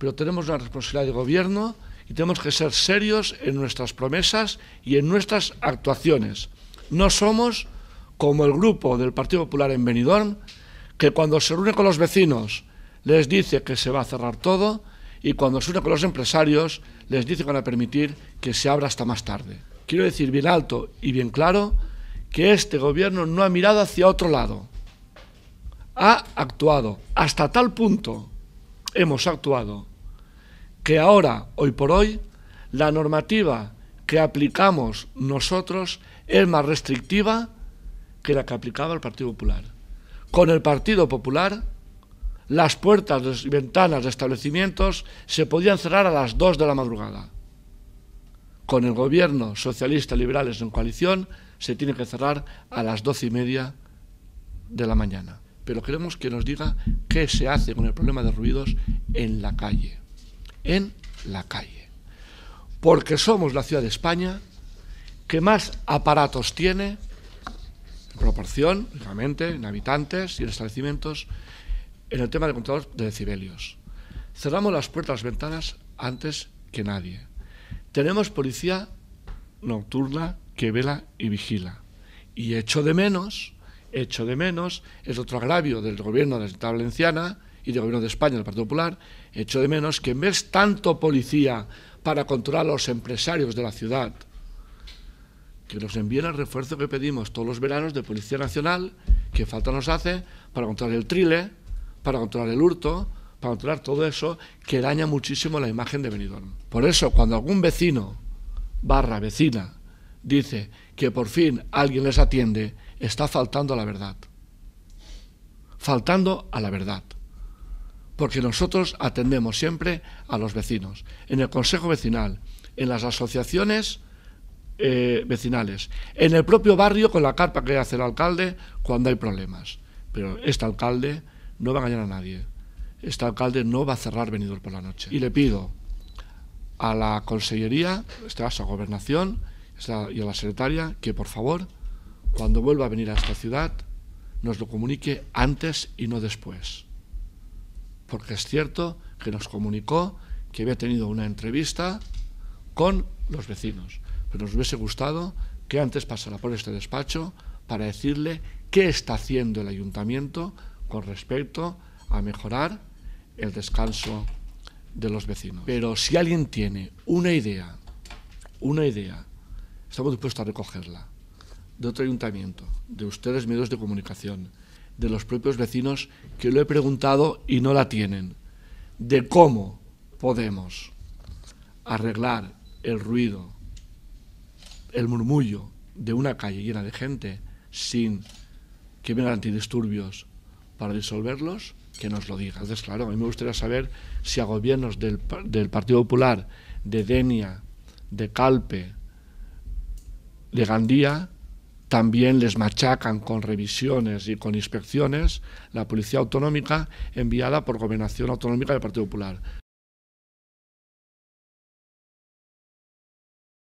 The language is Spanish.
pero tenemos una responsabilidad de gobierno y tenemos que ser serios en nuestras promesas y en nuestras actuaciones. No somos como el grupo del Partido Popular en Benidorm, que cuando se reúne con los vecinos les dice que se va a cerrar todo y cuando se reúne con los empresarios les dice que van a permitir que se abra hasta más tarde. Quiero decir bien alto y bien claro que este gobierno no ha mirado hacia otro lado. Ha actuado hasta tal punto hemos actuado que ahora, hoy por hoy, la normativa que aplicamos nosotros es más restrictiva que la que aplicaba el Partido Popular. Con el Partido Popular, las puertas y ventanas de establecimientos se podían cerrar a las 2 de la madrugada. Con el gobierno socialista liberales en coalición se tiene que cerrar a las doce y media de la mañana. Pero queremos que nos diga qué se hace con el problema de ruidos en la calle en la calle. Porque somos la ciudad de España que más aparatos tiene, en proporción, lógicamente, en habitantes y en establecimientos, en el tema de control de decibelios. Cerramos las puertas, las ventanas antes que nadie. Tenemos policía nocturna que vela y vigila. Y echo de menos, hecho de menos, es otro agravio del gobierno de la Valenciana, y del Gobierno de España, del Partido Popular, echo de menos que en vez tanto policía para controlar a los empresarios de la ciudad, que nos envíen el refuerzo que pedimos todos los veranos de Policía Nacional, que falta nos hace, para controlar el trile, para controlar el hurto, para controlar todo eso, que daña muchísimo la imagen de Benidorm. Por eso, cuando algún vecino, barra vecina, dice que por fin alguien les atiende, está faltando a la verdad. Faltando a la verdad porque nosotros atendemos siempre a los vecinos, en el Consejo Vecinal, en las asociaciones eh, vecinales, en el propio barrio con la carpa que hace el alcalde cuando hay problemas. Pero este alcalde no va a engañar a nadie. Este alcalde no va a cerrar venidor por la noche. Y le pido a la consellería, este caso a gobernación y a la secretaria, que por favor, cuando vuelva a venir a esta ciudad, nos lo comunique antes y no después porque es cierto que nos comunicó que había tenido una entrevista con los vecinos, pero nos hubiese gustado que antes pasara por este despacho para decirle qué está haciendo el ayuntamiento con respecto a mejorar el descanso de los vecinos. Pero si alguien tiene una idea, una idea, estamos dispuestos a recogerla, de otro ayuntamiento, de ustedes medios de comunicación, de los propios vecinos que lo he preguntado y no la tienen, de cómo podemos arreglar el ruido, el murmullo de una calle llena de gente sin que vengan antidisturbios para disolverlos, que nos lo diga. Entonces, claro, a mí me gustaría saber si a gobiernos del, del Partido Popular, de Denia, de Calpe, de Gandía, también les machacan con revisiones y con inspecciones la Policía Autonómica enviada por Gobernación Autonómica del Partido Popular.